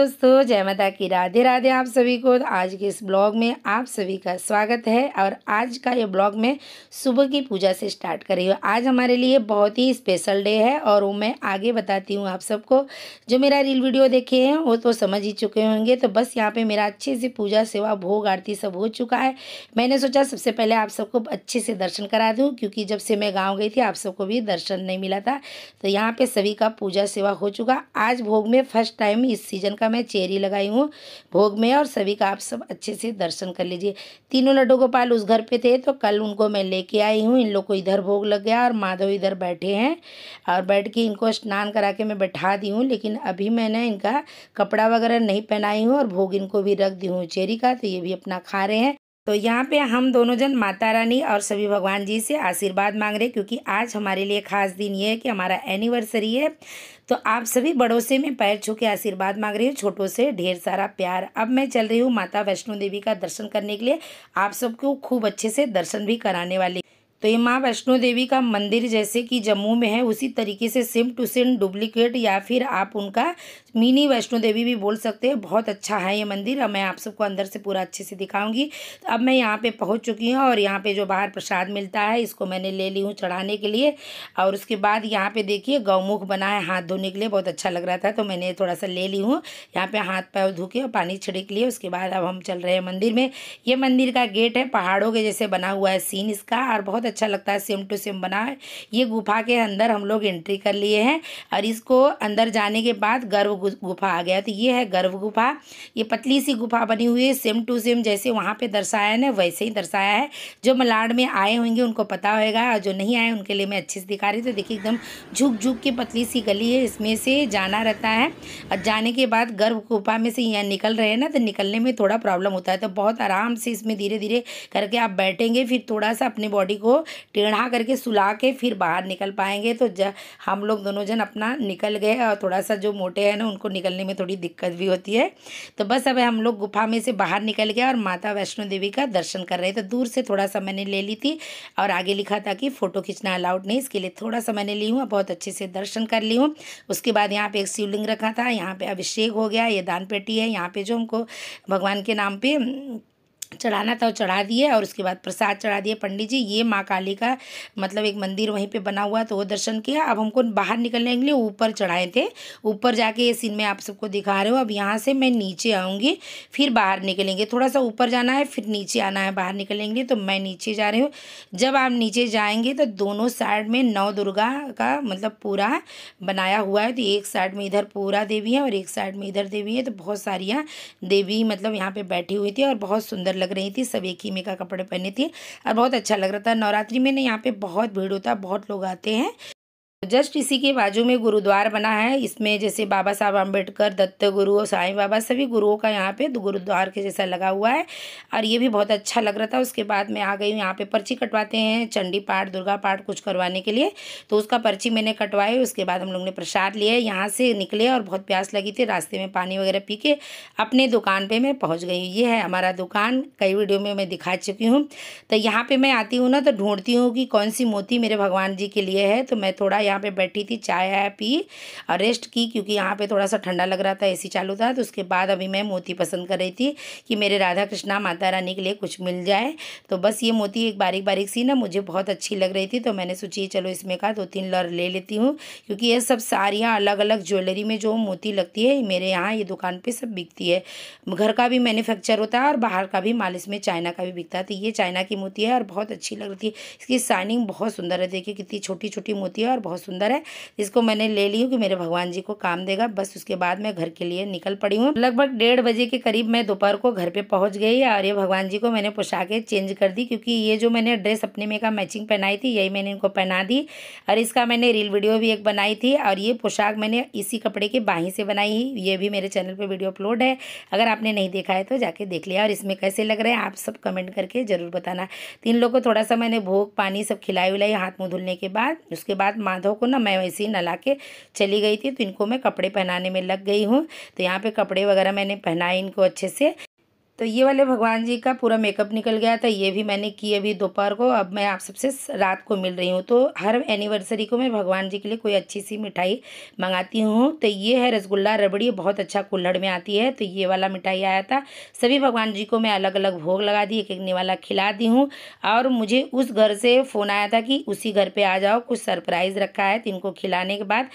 दोस्तों जय माता की राधे राधे आप सभी को आज के इस ब्लॉग में आप सभी का स्वागत है और आज का ये ब्लॉग मैं सुबह की पूजा से स्टार्ट कर रही हूँ आज हमारे लिए बहुत ही स्पेशल डे है और वो मैं आगे बताती हूँ आप सबको जो मेरा रील वीडियो देखे हैं वो तो समझ ही चुके होंगे तो बस यहाँ पर मेरा अच्छे से पूजा सेवा भोग आरती सब हो चुका है मैंने सोचा सबसे पहले आप सबको अच्छे से दर्शन करा दूँ क्योंकि जब से मैं गाँव गई थी आप सबको भी दर्शन नहीं मिला था तो यहाँ पर सभी का पूजा सेवा हो चुका आज भोग में फर्स्ट टाइम इस सीज़न का मैं चेरी लगाई हूँ भोग में और सभी का आप सब अच्छे से दर्शन कर लीजिए तीनों लड्डू गोपाल उस घर पे थे तो कल उनको मैं लेके आई हूँ इन लोग को इधर भोग लग गया और माधव इधर बैठे हैं और बैठ के इनको स्नान करा के मैं बैठा दी हूँ लेकिन अभी मैंने इनका कपड़ा वगैरह नहीं पहनाई हूँ और भोग इनको भी रख दी हूँ चेरी का तो ये भी अपना खा रहे हैं तो यहाँ पे हम दोनों जन माता रानी और सभी भगवान जी से आशीर्वाद मांग रहे क्योंकि आज हमारे लिए खास दिन ये है कि हमारा एनिवर्सरी है तो आप सभी बड़ों से मैं पैर छू के आशीर्वाद मांग रही हूँ छोटों से ढेर सारा प्यार अब मैं चल रही हूँ माता वैष्णो देवी का दर्शन करने के लिए आप सबको खूब अच्छे से दर्शन भी कराने वाली तो ये माँ वैष्णो देवी का मंदिर जैसे कि जम्मू में है उसी तरीके से सेम टू सेम डुप्लीकेट या फिर आप उनका मिनी वैष्णो देवी भी बोल सकते हैं बहुत अच्छा है ये मंदिर अब मैं आप सबको अंदर से पूरा अच्छे से दिखाऊंगी तो अब मैं यहाँ पे पहुँच चुकी हूँ और यहाँ पे जो बाहर प्रसाद मिलता है इसको मैंने ले ली हूँ चढ़ाने के लिए और उसके बाद यहाँ पर देखिए गौमुख बना है हाथ धोने के लिए बहुत अच्छा लग रहा था तो मैंने थोड़ा सा ले ली हूँ यहाँ पर हाथ पैर धो के और पानी छिड़क लिए उसके बाद अब हम चल रहे हैं मंदिर में ये मंदिर का गेट है पहाड़ों के जैसे बना हुआ है सीन इसका और बहुत अच्छा लगता है सेम टू सेम बना है ये गुफा के अंदर हम लोग एंट्री कर लिए हैं और इसको अंदर जाने के बाद गर्भ गुफा आ गया तो ये है गर्भ गुफा ये पतली सी गुफा बनी हुई है सेम टू सेम जैसे वहाँ पर दर्शाया ना वैसे ही दर्शाया है जो मलाड में आए होंगे उनको पता होगा और जो नहीं आए उनके लिए मैं अच्छे से दिखा रही थी तो देखिए एकदम झुक झुक के पतली सी गली है इसमें से जाना रहता है और जाने के बाद गर्भ गुफा में से यहाँ निकल रहे हैं ना तो निकलने में थोड़ा प्रॉब्लम होता है तो बहुत आराम से इसमें धीरे धीरे करके आप बैठेंगे फिर थोड़ा सा अपने बॉडी को टेढ़ा करके सुला के फिर बाहर निकल पाएंगे तो हम लोग दोनों जन अपना निकल गए और थोड़ा सा जो मोटे हैं ना उनको निकलने में थोड़ी दिक्कत भी होती है तो बस अब हम लोग गुफा में से बाहर निकल गए और माता वैष्णो देवी का दर्शन कर रहे थे तो दूर से थोड़ा सा मैंने ले ली थी और आगे लिखा था कि फ़ोटो खींचना अलाउड नहीं इसके लिए थोड़ा सा मैंने ली हूँ बहुत अच्छे से दर्शन कर ली हूँ उसके बाद यहाँ पे एक शिवलिंग रखा था यहाँ पर अभिषेक हो गया ये दान पेटी है यहाँ पर जो हमको भगवान के नाम पर चढ़ाना था वो चढ़ा दिए और उसके बाद प्रसाद चढ़ा दिए पंडित जी ये माँ काली का मतलब एक मंदिर वहीं पे बना हुआ तो वो दर्शन किया अब हमको बाहर निकलने के लिए ऊपर चढ़ाए थे ऊपर जाके ये सीन में आप सबको दिखा रहे हो अब यहाँ से मैं नीचे आऊँगी फिर बाहर निकलेंगे थोड़ा सा ऊपर जाना है फिर नीचे आना है बाहर निकलेंगे तो मैं नीचे जा रही हूँ जब आप नीचे जाएंगे तो दोनों साइड में नौ दुर्गा का मतलब पूरा बनाया हुआ है तो एक साइड में इधर पूरा देवी है और एक साइड में इधर देवी है तो बहुत सारी देवी मतलब यहाँ पे बैठी हुई थी और बहुत सुंदर लग लग रही थी सब एक ही में का कपड़े पहने थे और बहुत अच्छा लग रहा था नवरात्रि में ना यहाँ पे बहुत भीड़ होता है बहुत लोग आते हैं जस्ट इसी के बाजू में गुरुद्वार बना है इसमें जैसे बाबा साहब अम्बेडकर दत्त गुरु और साईं बाबा सभी गुरुओं का यहाँ पे गुरुद्वार के जैसा लगा हुआ है और ये भी बहुत अच्छा लग रहा था उसके बाद मैं आ गई हूँ यहाँ पे पर्ची कटवाते हैं चंडी पाठ दुर्गा पाठ कुछ करवाने के लिए तो उसका पर्ची मैंने कटवाई उसके बाद हम लोग ने प्रसाद लिया यहाँ से निकले और बहुत प्यास लगी थी रास्ते में पानी वगैरह पी के अपने दुकान पर मैं पहुँच गई ये है हमारा दुकान कई वीडियो में मैं दिखा चुकी हूँ तो यहाँ पर मैं आती हूँ ना तो ढूंढती हूँ कि कौन सी मोती मेरे भगवान जी के लिए है तो मैं थोड़ा यहाँ पे बैठी थी चाय आया पी और रेस्ट की क्योंकि यहाँ पे थोड़ा सा ठंडा लग रहा था एसी चालू था तो उसके बाद अभी मैं मोती पसंद कर रही थी कि मेरे राधा कृष्णा माता रानी के लिए कुछ मिल जाए तो बस ये मोती एक बारीक बारीक सी ना मुझे बहुत अच्छी लग रही थी तो मैंने सोची चलो इसमें का दो तीन लर ले लेती हूँ क्योंकि ये सब साड़ियाँ अलग अलग ज्वेलरी में जो मोती लगती है मेरे यहाँ ये दुकान पर सब बिकती है घर का भी मैन्युफैक्चर होता है और बाहर का भी माल इसमें चाइना का भी बिकता है तो ये चाइना की मोती है और बहुत अच्छी लग रही थी इसकी शाइनिंग बहुत सुंदर है देखिए कितनी छोटी छोटी मोती है और बहुत बहुत सुंदर है इसको मैंने ले ली हूँ कि मेरे भगवान जी को काम देगा बस उसके बाद मैं घर के लिए निकल पड़ी हूँ लगभग डेढ़ बजे के करीब मैं दोपहर को घर पे पहुँच गई और ये भगवान जी को मैंने पोशाकें चेंज कर दी क्योंकि ये जो मैंने ड्रेस अपने में का मैचिंग पहनाई थी यही मैंने इनको पहना दी और इसका मैंने रील वीडियो भी एक बनाई थी और ये पोशाक मैंने इसी कपड़े के बाहीं से बनाई है ये भी मेरे चैनल पर वीडियो अपलोड है अगर आपने नहीं देखा है तो जाके देख लिया और इसमें कैसे लग रहे हैं आप सब कमेंट करके ज़रूर बताना तीन लोग को थोड़ा सा मैंने भोग पानी सब खिलाई उलाई हाथ मुँह धुलने के बाद उसके बाद माधव बच्चों को ना मैं वैसे ही नला के चली गई थी तो इनको मैं कपड़े पहनाने में लग गई हूँ तो यहाँ पर कपड़े वगैरह मैंने पहनाए इनको अच्छे से तो ये वाले भगवान जी का पूरा मेकअप निकल गया था ये भी मैंने किए अभी दोपहर को अब मैं आप सबसे रात को मिल रही हूँ तो हर एनिवर्सरी को मैं भगवान जी के लिए कोई अच्छी सी मिठाई मंगाती हूँ तो ये है रसगुल्ला रबड़ी बहुत अच्छा कुल्हड़ में आती है तो ये वाला मिठाई आया था सभी भगवान जी को मैं अलग अलग भोग लगा दी एक एक निवाला खिला दी हूँ और मुझे उस घर से फ़ोन आया था कि उसी घर पर आ जाओ कुछ सरप्राइज़ रखा है तो खिलाने के बाद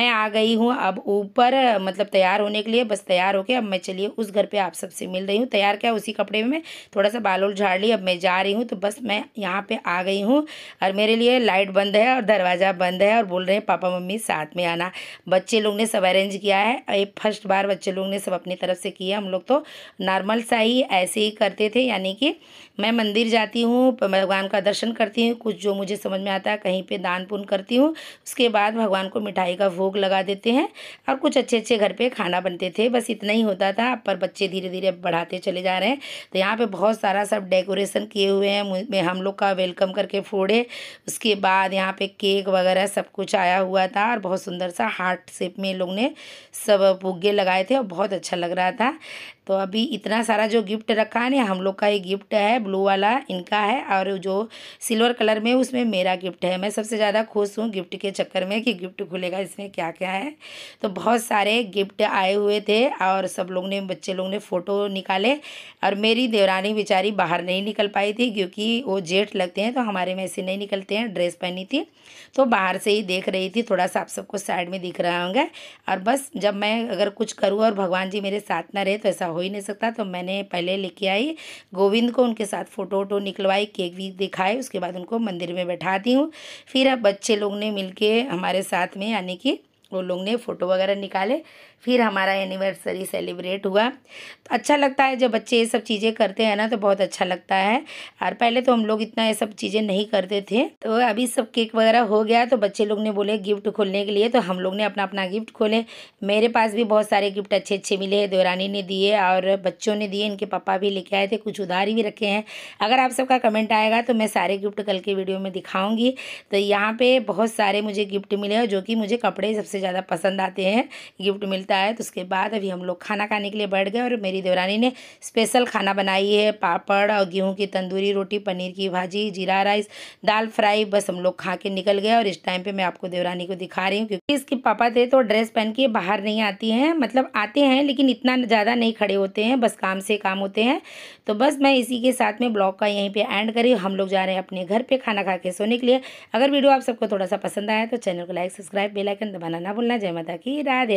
मैं आ गई हूँ अब ऊपर मतलब तैयार होने के लिए बस तैयार होकर अब मैं चलिए उस घर पर आप सबसे मिल रही हूँ तैयार तैयार किया उसी कपड़े में थोड़ा सा बाल उल झाड़ ली अब मैं जा रही हूँ तो बस मैं यहाँ पे आ गई हूँ और मेरे लिए लाइट बंद है और दरवाज़ा बंद है और बोल रहे हैं पापा मम्मी साथ में आना बच्चे लोग ने सब अरेंज किया है ये फर्स्ट बार बच्चे लोग ने सब अपनी तरफ से किया हम लोग तो नॉर्मल सा ही ऐसे ही करते थे यानी कि मैं मंदिर जाती हूँ भगवान का दर्शन करती हूँ कुछ जो मुझे समझ में आता है कहीं पर दान पुण्य करती हूँ उसके बाद भगवान को मिठाई का भोग लगा देते हैं और कुछ अच्छे अच्छे घर पर खाना बनते थे बस इतना ही होता था पर बच्चे धीरे धीरे बढ़ाते चले चले जा रहे हैं तो यहाँ पे बहुत सारा सब डेकोरेशन किए हुए हैं हम लोग का वेलकम करके फोड़े उसके बाद यहाँ पे केक वगैरह सब कुछ आया हुआ था और बहुत सुंदर सा हार्ट शेप में लोग ने सब पुग्गे लगाए थे और बहुत अच्छा लग रहा था तो अभी इतना सारा जो गिफ्ट रखा है ना हम लोग का ये गिफ्ट है ब्लू वाला इनका है और जो सिल्वर कलर में उसमें मेरा गिफ्ट है मैं सबसे ज़्यादा खुश हूँ गिफ्ट के चक्कर में कि गिफ्ट खुलेगा इसमें क्या क्या है तो बहुत सारे गिफ्ट आए हुए थे और सब लोग ने बच्चे लोग ने फ़ोटो निकाले और मेरी देवरानी बेचारी बाहर नहीं निकल पाई थी क्योंकि वो जेठ लगते हैं तो हमारे में ऐसे नहीं निकलते हैं ड्रेस पहनी थी तो बाहर से ही देख रही थी थोड़ा सा आप सबको साइड में दिख रहा होंगे और बस जब मैं अगर कुछ करूँ और भगवान जी मेरे साथ ना रहे तो ऐसा हो ही नहीं सकता तो मैंने पहले लेके आई गोविंद को उनके साथ फ़ोटो वोटो निकलवाई केक भी दिखाए उसके बाद उनको मंदिर में बैठाती हूँ फिर अब बच्चे लोग ने मिल हमारे साथ में यानी कि वो लोग ने फ़ोटो वगैरह निकाले फिर हमारा एनिवर्सरी सेलिब्रेट हुआ तो अच्छा लगता है जब बच्चे ये सब चीज़ें करते हैं ना तो बहुत अच्छा लगता है और पहले तो हम लोग इतना ये सब चीज़ें नहीं करते थे तो अभी सब केक वगैरह हो गया तो बच्चे लोग ने बोले गिफ्ट खोलने के लिए तो हम लोग ने अपना अपना गिफ्ट खोले मेरे पास भी बहुत सारे गिफ्ट अच्छे अच्छे मिले हैं देवरानी ने दिए और बच्चों ने दिए इनके पापा भी लेके आए थे कुछ उधारी भी रखे हैं अगर आप सबका कमेंट आएगा तो मैं सारे गिफ्ट कल के वीडियो में दिखाऊंगी तो यहाँ पे बहुत सारे मुझे गिफ्ट मिले हैं जो कि मुझे कपड़े सबसे ज़्यादा पसंद आते हैं गिफ्ट मिलते मिलता है तो उसके बाद अभी हम लोग खाना खाने के लिए बैठ गए और मेरी देवरानी ने स्पेशल खाना बनाई है पापड़ और गेहूँ की तंदूरी रोटी पनीर की भाजी जीरा राइस दाल फ्राई बस हम लोग खा के निकल गए और इस टाइम पर मैं आपको देवरानी को दिखा रही हूँ क्योंकि इसके पापा थे तो ड्रेस पहन के बाहर नहीं आती हैं मतलब आते हैं लेकिन इतना ज़्यादा नहीं खड़े होते हैं बस काम से काम होते हैं तो बस मैं इसी के साथ में ब्लॉग का यहीं पे एंड करी हम लोग जा रहे हैं अपने घर पे खाना खा के सोने के लिए अगर वीडियो आप सबको थोड़ा सा पसंद आया तो चैनल को लाइक सब्सक्राइब बेलाइकन दबाना ना भूलना जय माता की राधे